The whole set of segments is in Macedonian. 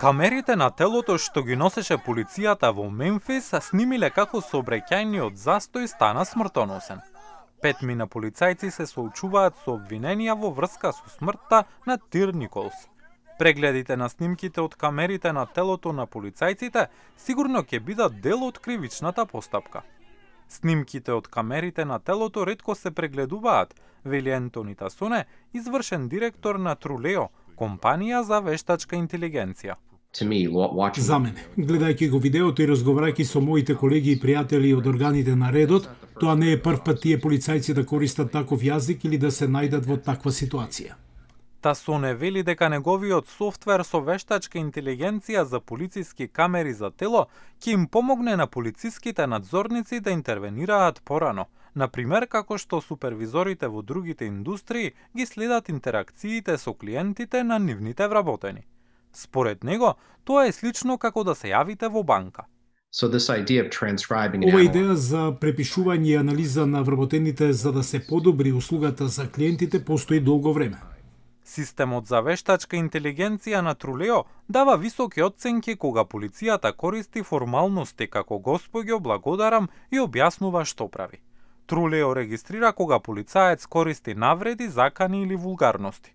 Камерите на телото што ги носеше полицијата во Мемфис снимиле како сообраќајниот застој стана смртоносен. Пет мина полицајци се соочуваат со обвиненија во врска со смртта на Тир Николс. Прегледите на снимките од камерите на телото на полицајците сигурно ќе бидат дел од кривичната постапка. Снимките од камерите на телото ретко се прегледуваат, вели Антони Тасоне, извршен директор на Трулео, компанија за вештачка интелигенција to me watching За мене, гледајќи го видеото и разговарајќи со моите колеги и пријатели од органите на редот, тоа не е прв пат тие полицајци да користат таков јазик или да се најдат во таква ситуација. Тасоне вели дека неговиот софтвер со вештачка интелигенција за полициски камери за тело ќе им помогне на полициските надзорници да интервенираат порано. Например, како што супервизорите во другите индустрии ги следат интеракциите со клиентите на нивните вработени. Според него, тоа е слично како да се јавите во банка. So this idea of transcribing Ова идеја за препишување и анализа на вработените за да се подобри услугата за клиентите постои долго време. Системот за вештачка интелигенција на Трулео дава високи оценки кога полицијата користи формалности како господјо благодарам и објаснува што прави. Трулео регистрира кога полицаец користи навреди, закани или вулгарности.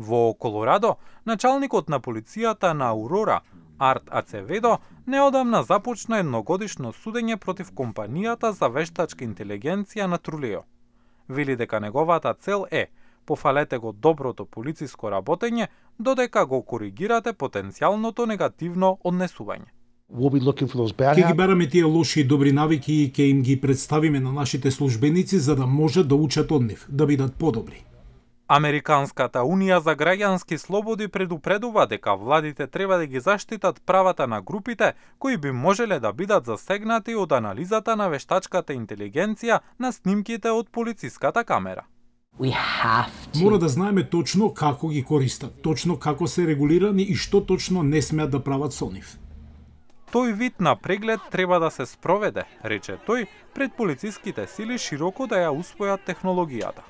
Во Колорадо, началникот на полицијата на Аурора, Арт Ацеведо, неодамна започна едногодишно судење против компанијата за вештачка интелигенција на Трулео. Вели дека неговата цел е пофалете го доброто полициско работење, додека го коригирате потенцијалното негативно однесување. Ке ги бараме тие лоши и добри навики и ке им ги представиме на нашите службеници за да можат да учат од нив, да бидат подобри. Американската Унија за граѓански слободи предупредува дека владите треба да ги заштитат правата на групите кои би можеле да бидат засегнати од анализата на вештачката интелигенција на снимките од полициската камера. Мора да знаеме точно како ги користат, точно како се регулирани и што точно не смеат да прават со нив. Тој вид на преглед треба да се спроведе, рече тој, пред полициските сили широко да ја усвојат технологијата.